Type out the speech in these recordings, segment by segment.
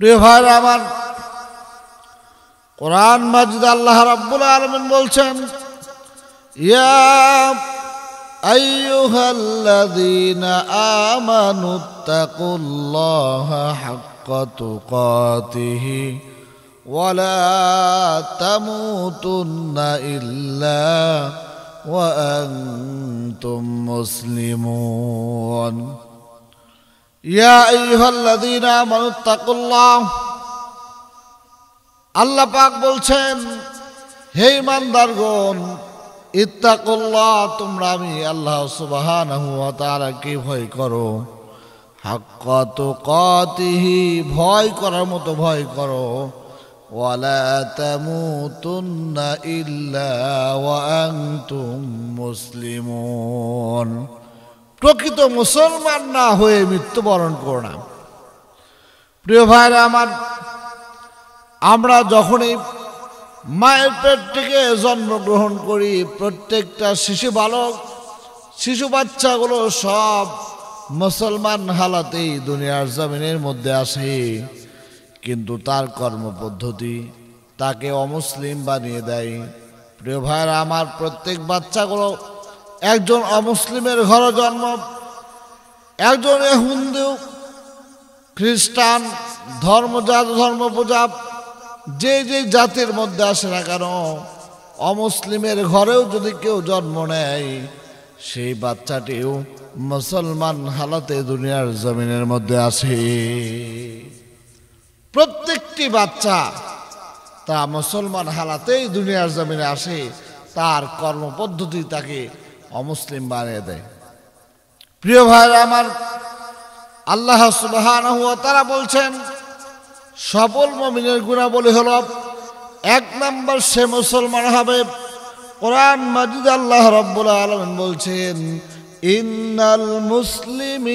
প্রিয় ভাইরা আমার কোরআন মাজিদ আল্লাহ রাব্বুল আলামিন বলছেন ইয়া আইয়ুহাল্লাযীনা আমানুত্তাকুল্লাহা হাক্কা তুকাতিহি ওয়ালা তামুতুন্না ইল্লা ওয়া আনতুম মুসলিমুন ইয়া ইহল্লাদিনা মানুত্তাকুল্লাহ আল্লাহ পাক বলছেন হে ইমানদারগণ ইত্তাকুল্লাহ তোমরা আমি আল্লাহ সুবহানাহু ওয়া তাআলাকে ভয় করো হাক্কাত কাতিহি ভয় করার মতো ভয় করো ওয়ালা তামুতুন্না ইল্লা ওয়া আনতুম মুসলিমুন প্রকৃত মুসলমান না হয়ে মৃত্যুবরণ করলাম প্রিয় ভাইরা আমার আমরা যখনই মায়ের পেট থেকে জন্মগ্রহণ করি প্রত্যেকটা শিশু বালক শিশু বাচ্চাগুলো সব মুসলমান হালাতেই দুনিয়ার জমিনের মধ্যে আসে কিন্তু তার কর্মপদ্ধতি তাকে অমুসলিম বানিয়ে দেয় প্রিয় ভাইরা আমার প্রত্যেক বাচ্চাগুলো একজন অমুসলিমের ঘরে জন্ম একজন হিন্দু খ্রিস্টান ধর্মজাত ধর্ম পূজা যে যে জাতির মধ্যে আসে না কেন অমুসলিমের ঘরেও যদি কেউ জন্ম নেয় সেই বাচ্চাটিও মুসলমান হালাতে দুনিয়ার জমিনের মধ্যে আসে প্রত্যেকটি বাচ্চা তা মুসলমান হালাতেই দুনিয়ার জমিনে আসে তার কর্মপদ্ধতি তাকে অমুসলিম বানিয়ে দেয় প্রিয় ভাইরা আমার আল্লাহ সুবাহ তারা বলছেন সবল মমিনের গুণাবলী হল এক নম্বর সে মুসলমান হবে কোরআন মজিদ আল্লাহ রব্বুল আলম বলছেন ইন্নাল মুসলিম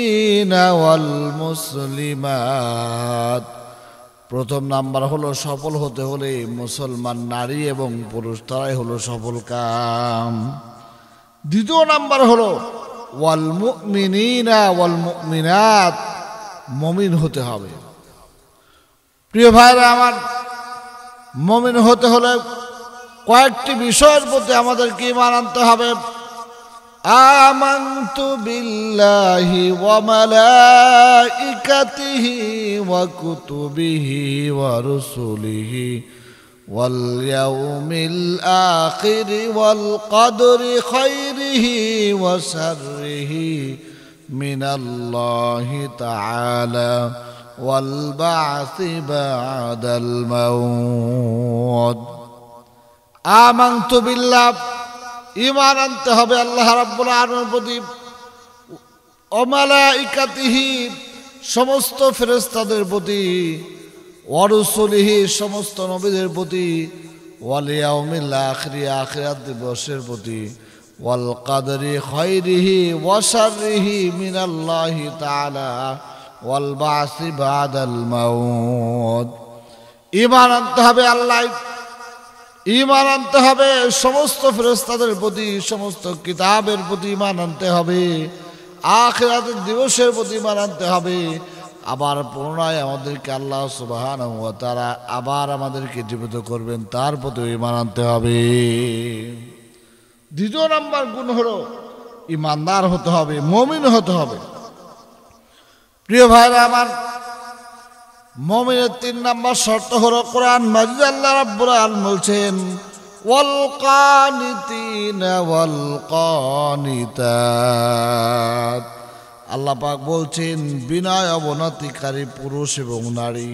ওয়াল মুসলিমাত প্রথম নাম্বার হলো সফল হতে হলে মুসলমান নারী এবং পুরুষ তারাই হলো সফল কাম দ্বিতীয় নাম্বার হলো ওয়াল মুমিনা মমিন হতে হবে প্রিয় ভাইরা আমার মমিন হতে হলে কয়েকটি বিষয়ের প্রতি আমাদেরকে ইমান আনতে হবে آمنت بالله وملائكته وكتبه ورسله واليوم الآخر والقدر خيره وسره من الله تعالى والبعث بعد الموت آمنت بالله ইমান আনতে হবে আল্লাহ রাব্বুল আলমের প্রতি অমালাইকাতিহি সমস্ত ফেরেস্তাদের প্রতি ওয়ারুসলিহি সমস্ত নবীদের প্রতি ওয়ালিয়াউমিল্লা আখরি আখরাত দিবসের প্রতি ওয়াল কাদরি খৈরিহি ওয়াসারিহি মিনাল্লাহি তালা ওয়াল বাসি বাদাল মাউদ ইমান আনতে হবে আল্লাহ ইমান আনতে হবে সমস্ত ফেরস্তাদের প্রতি সমস্ত কিতাবের প্রতি ইমান আনতে হবে আখরাতের দিবসের প্রতি ইমান আনতে হবে আবার পুনরায় আমাদেরকে আল্লাহ সুবাহান তারা আবার আমাদেরকে জীবিত করবেন তার প্রতি ইমান আনতে হবে দ্বিতীয় নম্বর গুণ হলো ইমানদার হতে হবে মমিন হতে হবে প্রিয় ভাইরা আমার মমিনের তিন নম্বর শর্ত হলো কোরআন মাজিদ আল্লাহ রাব্বুল আল বলছেন ওয়াল ওয়ালকানিতাত আল্লাপাক বলছেন বিনয় অবনতিকারী পুরুষ এবং নারী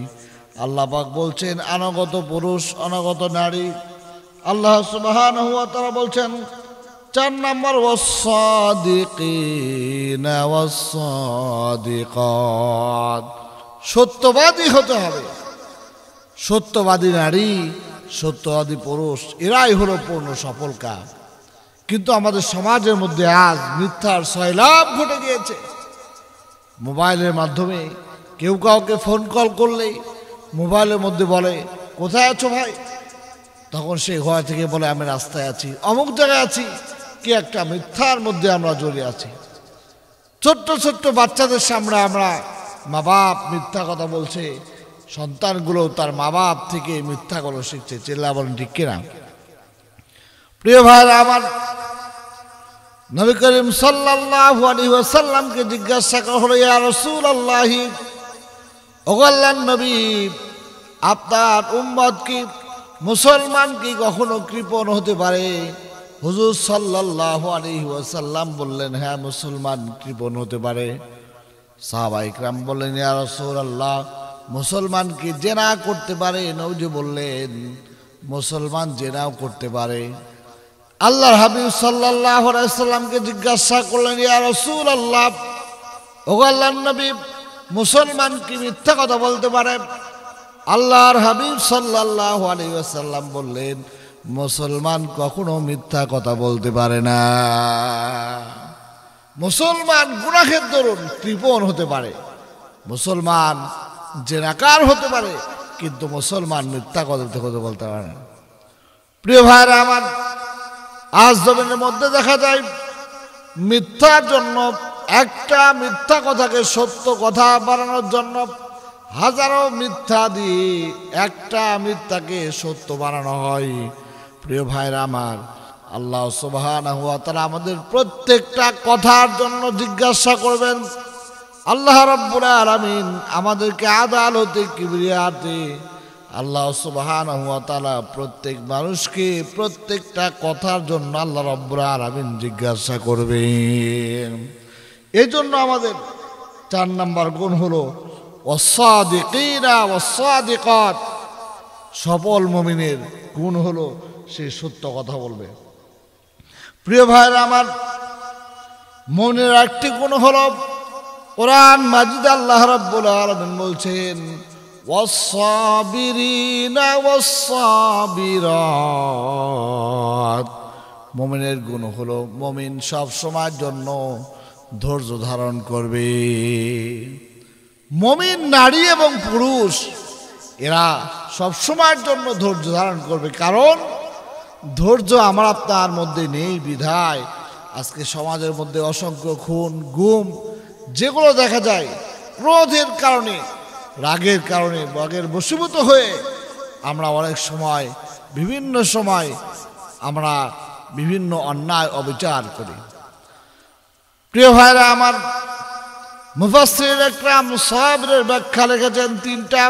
আল্লাপাক বলছেন অনাগত পুরুষ অনাগত নারী আল্লাহ সুবাহান হুয়া তারা বলছেন চার নম্বর সত্যবাদী হতে হবে সত্যবাদী নারী সত্যবাদী পুরুষ এরাই হলো পূর্ণ সফল কাজ কিন্তু আমাদের সমাজের মধ্যে আজ মিথ্যার সয়লাভ ঘটে গিয়েছে মোবাইলের মাধ্যমে কেউ কাউকে ফোন কল করলেই মোবাইলের মধ্যে বলে কোথায় আছো ভাই তখন সে ঘর থেকে বলে আমি রাস্তায় আছি অমুক জায়গায় আছি কি একটা মিথ্যার মধ্যে আমরা জড়িয়ে আছি ছোট্ট ছোট্ট বাচ্চাদের সামনে আমরা মা বাপ মিথ্যা কথা বলছে সন্তানগুলো তার মা বাপ থেকে মিথ্যাগুলো শিখছে চেল্লা বলেন ঠিক কিনা প্রিয় ভাইরা আমার নবী করিম সাল্লাহু আলহিহাসাল্লামকে জিজ্ঞাসা করা হলো ইয়া রসুল আল্লাহি ওগাল্লান নবী আপনার উম্মত কি মুসলমান কি কখনো কৃপণ হতে পারে হুজুর সাল্লাহ ওয়াসাল্লাম বললেন হ্যাঁ মুসলমান কৃপণ হতে পারে সাহাবাইকরাম বললেন ইয়া রসুল আল্লাহ মুসলমান কি জেনা করতে পারে নবজি বললেন মুসলমান জেনাও করতে পারে আল্লাহর হাবিব সাল্লাহ সাল্লামকে জিজ্ঞাসা করলেন ইয়া রসুল আল্লাহ ও আল্লাহ নবী মুসলমান কি মিথ্যা কথা বলতে পারে আল্লাহর হাবিব সাল্লাহ আলিয়াসাল্লাম বললেন মুসলমান কখনো মিথ্যা কথা বলতে পারে না মুসলমান গুণাখের দরুন কৃপণ হতে পারে মুসলমান জেনাকার হতে পারে কিন্তু মুসলমান মিথ্যা কথা বলতে পারে প্রিয় ভাইরা আমার আজ জমিনের মধ্যে দেখা যায় মিথ্যার জন্য একটা মিথ্যা কথাকে সত্য কথা বানানোর জন্য হাজারো মিথ্যা দিয়ে একটা মিথ্যাকে সত্য বানানো হয় প্রিয় ভাইরা আমার আল্লাহ সুবাহান হুয়া তারা আমাদের প্রত্যেকটা কথার জন্য জিজ্ঞাসা করবেন আল্লাহ রব্বুল আলমিন আমাদেরকে আদালতে কিবরিয়াতে আল্লাহ সুবাহান প্রত্যেক মানুষকে প্রত্যেকটা কথার জন্য আল্লাহ রব্বুর আমিন জিজ্ঞাসা করবে এই জন্য আমাদের চার নম্বর গুণ হল অসাদিকা অসাদিকট সফল মমিনের গুণ হলো সে সত্য কথা বলবে প্রিয় ভাইরা আমার মনের একটি গুণ হলো কোরআন মাজিদ আল্লাহ রব্বুল আলমিন বলছেন والصابرين গুণ হলো মমিন সব সময়ের জন্য ধৈর্য ধারণ করবে মমিন নারী এবং পুরুষ এরা সব সময়ের জন্য ধৈর্য ধারণ করবে কারণ ধৈর্য আমার আপনার মধ্যে নেই বিধায় আজকে সমাজের মধ্যে অসংখ্য খুন গুম যেগুলো দেখা যায় ক্রোধের কারণে রাগের কারণে রাগের বসীভূত হয়ে আমরা অনেক সময় বিভিন্ন সময় আমরা বিভিন্ন অন্যায় অবিচার করি প্রিয় ভাইরা আমার মুফাসির একরাম সাবরের ব্যাখ্যা লিখেছেন তিনটা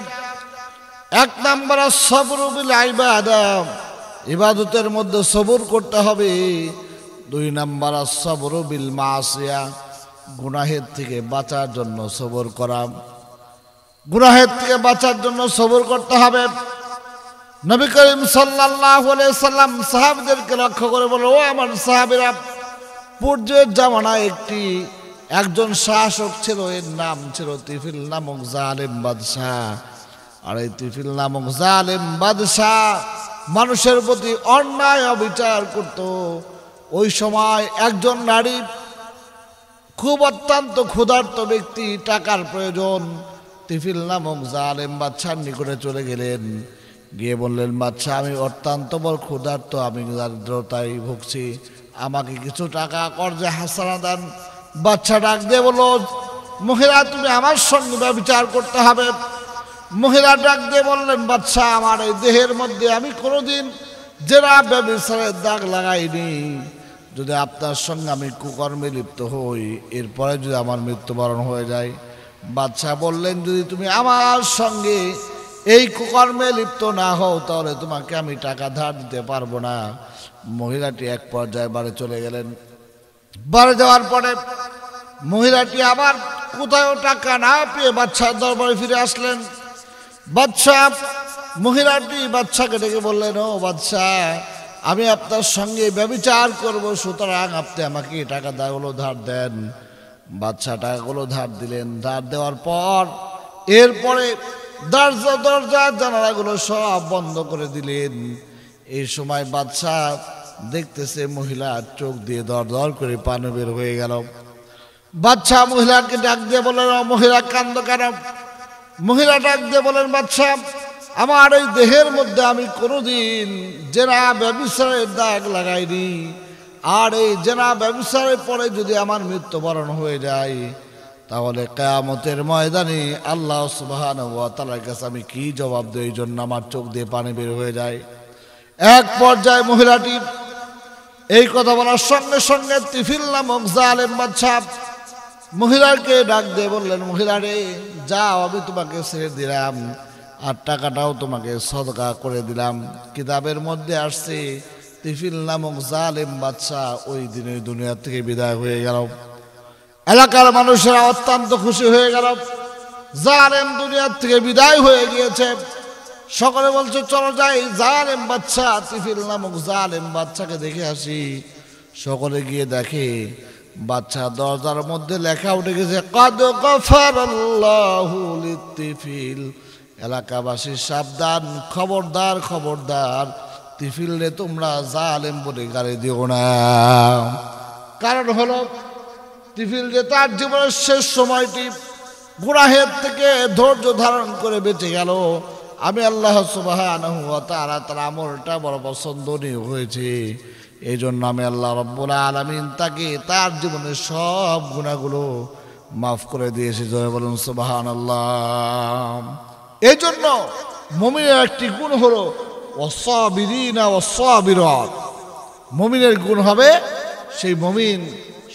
এক নম্বর সবরুবিল আইবাদাম ইবাদতের মধ্যে সবর করতে হবে দুই নম্বর সবরুবিল মাসিয়া গুনাহের থেকে বাঁচার জন্য সবর করা গুনাহের থেকে বাঁচার জন্য সবর করতে হবে নবী করিম সাল্লাহ সাল্লাম সাহাবিদেরকে লক্ষ্য করে বলো ও আমার সাহাবিরা পূর্বের জামানা একটি একজন শাসক ছিল এর নাম ছিল তিফিল নামক জালেম বাদশাহ আর এই তিফিল নামক জালেম বাদশাহ মানুষের প্রতি অন্যায় অবিচার করত ওই সময় একজন নারী খুব অত্যন্ত ক্ষুধার্ত ব্যক্তি টাকার প্রয়োজন তিফিল নামক জালেম বাচ্চার নিকটে চলে গেলেন গিয়ে বললেন বাচ্চা আমি অত্যন্ত বল ক্ষুধার্ত আমি দারিদ্রতাই ভুগছি আমাকে কিছু টাকা কর যে হাসানা দেন বাচ্চা ডাক দিয়ে বলো মহিলা তুমি আমার সঙ্গে বিচার করতে হবে মহিলা ডাক দিয়ে বললেন বাচ্চা আমার এই দেহের মধ্যে আমি কোনোদিন জেরা ব্যবসারের দাগ লাগাইনি যদি আপনার সঙ্গে আমি কুকর্মে লিপ্ত হই এরপরে যদি আমার মৃত্যুবরণ হয়ে যায় বাদশাহ বললেন যদি তুমি আমার সঙ্গে এই কুকর্মে লিপ্ত না হও তাহলে তোমাকে আমি টাকা ধার দিতে পারবো না মহিলাটি এক পর্যায়ে বাড়ি চলে গেলেন বাড়ি যাওয়ার পরে মহিলাটি আবার কোথাও টাকা না পেয়ে বাচ্চার দরবারে ফিরে আসলেন বাচ্চা মহিলাটি বাচ্চাকে ডেকে বললেন ও বাচ্চা আমি আপনার সঙ্গে ব্যবচার করব সুতরাং আপনি আমাকে টাকা দেওয়া ধার দেন বাচ্চাটাগুলো টাকাগুলো ধার দিলেন ধার দেওয়ার পর এরপরে দরজা দরজা জানালাগুলো সব বন্ধ করে দিলেন এই সময় বাচ্চা দেখতেছে মহিলা চোখ দিয়ে দর দর করে পান বের হয়ে গেল বাচ্চা মহিলাকে ডাক দিয়ে বলেন মহিলা কান্দ কেন মহিলা ডাক দিয়ে বলেন বাচ্চা আমার এই দেহের মধ্যে আমি কোনোদিন জেনা ব্যবসায়ের দাগ লাগাইনি আর এই জেনা ব্যবসার পরে যদি আমার মৃত্যুবরণ হয়ে যায় তাহলে কেয়ামতের ময়দানে আল্লাহ সুবাহান তালার কাছে আমি কি জবাব দিই এই জন্য আমার চোখ দিয়ে পানি বের হয়ে যায় এক পর্যায়ে মহিলাটি এই কথা বলার সঙ্গে সঙ্গে তিফিল নামক আলেম বাদশাহ মহিলাকে ডাক দিয়ে বললেন মহিলারে যাও আমি তোমাকে ছেড়ে দিলাম আর টাকাটাও তোমাকে সদকা করে দিলাম কিতাবের মধ্যে আসছে তিফিল নামক জালেম বাচ্চা ওই দিনে দুনিয়া থেকে বিদায় হয়ে গেল এলাকার মানুষেরা অত্যন্ত খুশি হয়ে গেল জালেম দুনিয়ার থেকে বিদায় হয়ে গিয়েছে সকলে বলছে চলো যাই জালেম বাচ্চা তিফিল নামক জালেম বাচ্চাকে দেখে আসি সকলে গিয়ে দেখে বাচ্চা দরজার মধ্যে লেখা উঠে গেছে কদ কফারিফিল এলাকাবাসীর সাবধান খবরদার খবরদার ফিরলে তোমরা জালেম বলে গাড়ি দিও না কারণ হলো টিফিলরে তার জীবনের শেষ সময়টি গুনাহের থেকে ধৈর্য ধারণ করে বেঁচে গেল আমি আল্লাহ সুবাহ তারা তার আমলটা বড় পছন্দনীয় হয়েছে এই জন্য আমি আল্লাহ রব্বুল আলমিন তাকে তার জীবনের সব গুণাগুলো মাফ করে দিয়েছি জয় বলুন সুবাহান আল্লাহ এই জন্য মমিনের একটি গুণ হলো মমিনের গুণ হবে সেই মমিন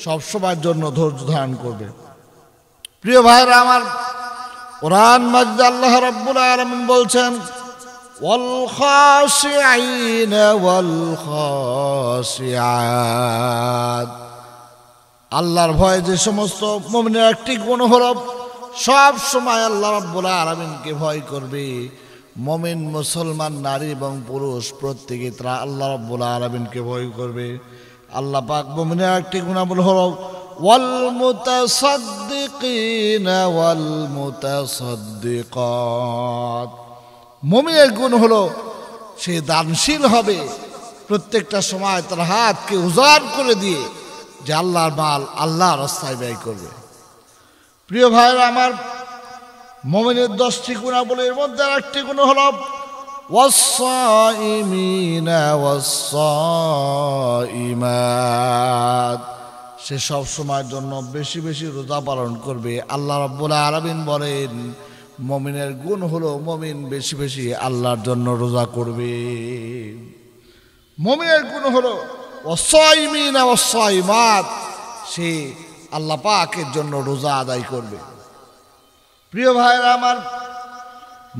সবসময়ের জন্য ধৈর্য ধারণ করবে প্রিয় ভাইরা আমার কোরআন মাজিদ আল্লাহ রব্বুল আলমিন বলছেন আল্লাহর ভয়ে যে সমস্ত মমিনের একটি গুণ হল সব সময় আল্লাহ রব্বুল আলমিনকে ভয় করবে মমিন মুসলমান নারী এবং পুরুষ প্রত্যেকে তারা আল্লাহ রব্বুল আলমিনকে ভয় করবে আল্লাহ পাক মমিনের একটি গুণাবল হল মমিনের গুণ হলো সে দানশীল হবে প্রত্যেকটা সময় তার হাতকে উজাড় করে দিয়ে যে আল্লাহর মাল আল্লাহর রাস্তায় ব্যয় করবে প্রিয় ভাইরা আমার মোমেনের দশটি গুণাবলীর মধ্যে আরেকটি গুণ হল সে সব সময়ের জন্য বেশি বেশি রোজা পালন করবে আল্লাহ রব্বুল আরবিন বলেন মমিনের গুণ হলো মমিন বেশি বেশি আল্লাহর জন্য রোজা করবে মমিনের গুণ হলো অসাইমিন অসয়মাত সে আল্লাহ পাকের জন্য রোজা আদায় করবে প্রিয় ভাইরা আমার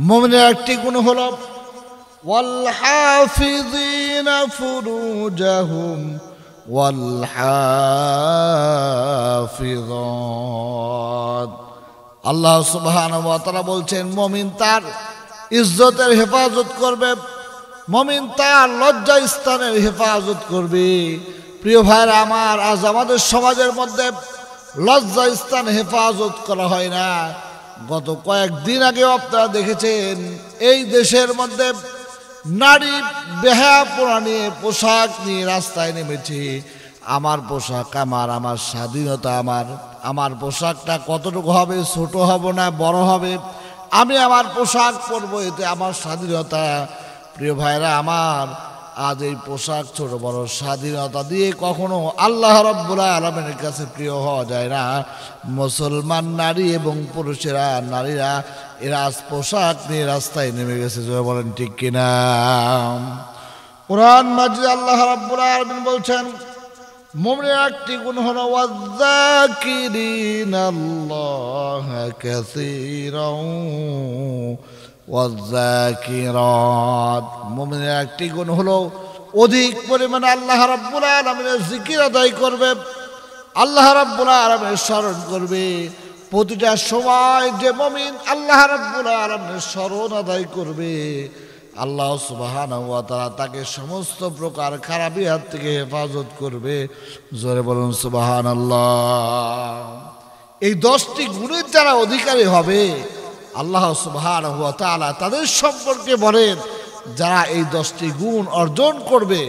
মমিনের একটি গুণ হল আল্লাহ সুবহানাহু ওয়া বলছেন মমিন তার ইজ্জতের হেফাজত করবে মমিন তার লজ্জা স্থানের হেফাজত করবে প্রিয় ভাইরা আমার আজ আমাদের সমাজের মধ্যে লজ্জা স্থান হেফাজত করা হয় না গত কয়েকদিন আগে আপনারা দেখেছেন এই দেশের মধ্যে নারী বেহা পোড়া নিয়ে পোশাক নিয়ে রাস্তায় নেমেছে আমার পোশাক আমার আমার স্বাধীনতা আমার আমার পোশাকটা কতটুকু হবে ছোট হব না বড় হবে আমি আমার পোশাক পরবো এতে আমার স্বাধীনতা প্রিয় ভাইরা আমার আজ এই পোশাক ছোট বড় স্বাধীনতা দিয়ে কখনো আল্লাহ রব্বুল্লাহ আলমের কাছে প্রিয় হওয়া যায় না মুসলমান নারী এবং পুরুষেরা নারীরা এরা পোশাক নিয়ে রাস্তায় নেমে গেছে জয় বলেন ঠিক কিনা কোরআন মাঝে আল্লাহ রাব্বুল্লাহ আলমিন বলছেন মোমরে একটি গুণ হল ওয়াজ্জাকিরিন আল্লাহ কাসীরা ওয়াজাকিরাত একটি গুণ হলো অধিক পরিমাণে আল্লাহ রব্বুল আলমের জিকির আদায় করবে আল্লাহ রব্বুল আলমের স্মরণ করবে প্রতিটা সময় যে মমিন আল্লাহ রব্বুল আলমের স্মরণ আদায় করবে আল্লাহ সুবাহান তারা তাকে সমস্ত প্রকার খারাপি হাত থেকে হেফাজত করবে জোরে বলুন সুবাহান আল্লাহ এই দশটি গুণের যারা অধিকারী হবে আল্লাহ সুবাহ তাদের সম্পর্কে বলেন যারা এই দশটি গুণ অর্জন করবে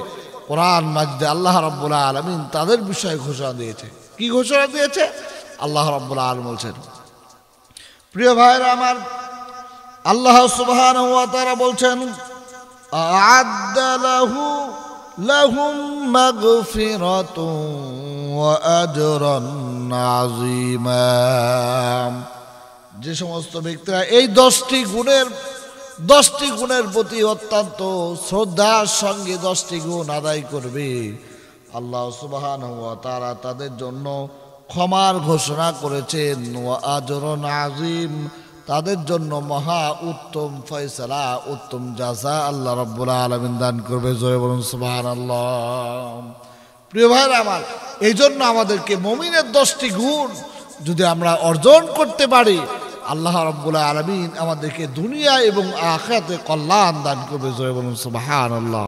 কোরআন মাজিদে আল্লাহ রব্বুল্লাহ আলমিন তাদের বিষয়ে ঘোষণা দিয়েছে কি ঘোষণা দিয়েছে আল্লাহ রব্বুল্লাহ আলম বলছেন প্রিয় ভাইরা আমার আল্লাহ হুয়া তারা বলছেন আদালাহু لهم مغفرة وأجرا عظيما যে সমস্ত ব্যক্তিরা এই দশটি গুণের দশটি গুণের প্রতি অত্যন্ত শ্রদ্ধার সঙ্গে দশটি গুণ আদায় করবে আল্লাহ সুবাহান তারা তাদের জন্য ক্ষমার ঘোষণা করেছেন আজরন আজিম তাদের জন্য মহা উত্তম ফয়সালা উত্তম জাসা আল্লাহ রব্বুল আলমিন দান করবে জয় বলুন সুবাহান আল্লাহ প্রিয় ভাইয়ের আমার এই জন্য আমাদেরকে মমিনের দশটি গুণ যদি আমরা অর্জন করতে পারি আল্লাহ রব্বুল আলমিন আমাদেরকে দুনিয়া এবং আখাতে কল্যাণ দান করবে জয় বলুন সুবাহান আল্লাহ